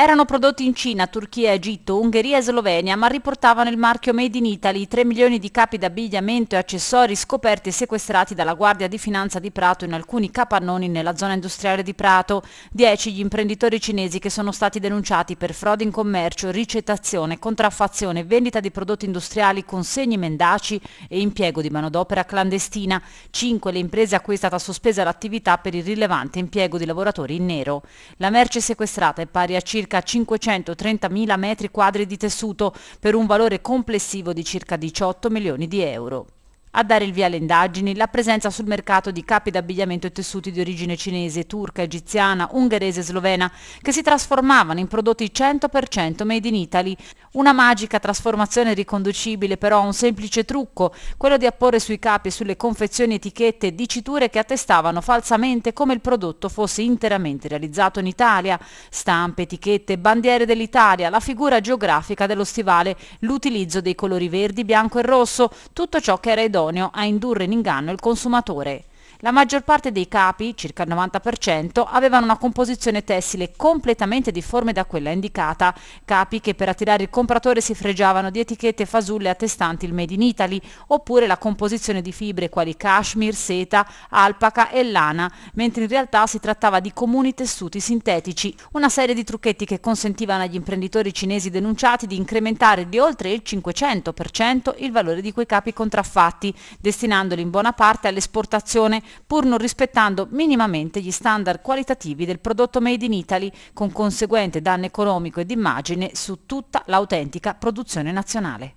Erano prodotti in Cina, Turchia, Egitto, Ungheria e Slovenia, ma riportavano il marchio Made in Italy, 3 milioni di capi d'abbigliamento e accessori scoperti e sequestrati dalla Guardia di Finanza di Prato in alcuni capannoni nella zona industriale di Prato, 10 gli imprenditori cinesi che sono stati denunciati per frode in commercio, ricettazione, contraffazione, vendita di prodotti industriali, consegni mendaci e impiego di manodopera clandestina, 5 le imprese a cui è stata sospesa l'attività per il rilevante impiego di lavoratori in nero. La merce sequestrata è pari a circa circa 530.000 metri quadri di tessuto per un valore complessivo di circa 18 milioni di euro. A dare il via alle indagini la presenza sul mercato di capi d'abbigliamento e tessuti di origine cinese, turca, egiziana, ungherese e slovena, che si trasformavano in prodotti 100% made in Italy. Una magica trasformazione riconducibile però a un semplice trucco, quello di apporre sui capi e sulle confezioni etichette diciture che attestavano falsamente come il prodotto fosse interamente realizzato in Italia. Stampe, etichette, bandiere dell'Italia, la figura geografica dello stivale, l'utilizzo dei colori verdi, bianco e rosso, tutto ciò che era idoneo idoneo a indurre in inganno il consumatore. La maggior parte dei capi, circa il 90%, avevano una composizione tessile completamente difforme da quella indicata, capi che per attirare il compratore si fregiavano di etichette fasulle attestanti il Made in Italy, oppure la composizione di fibre quali cashmere, seta, alpaca e lana, mentre in realtà si trattava di comuni tessuti sintetici, una serie di trucchetti che consentivano agli imprenditori cinesi denunciati di incrementare di oltre il 500% il valore di quei capi contraffatti, destinandoli in buona parte all'esportazione, pur non rispettando minimamente gli standard qualitativi del prodotto made in Italy, con conseguente danno economico ed immagine su tutta l'autentica produzione nazionale.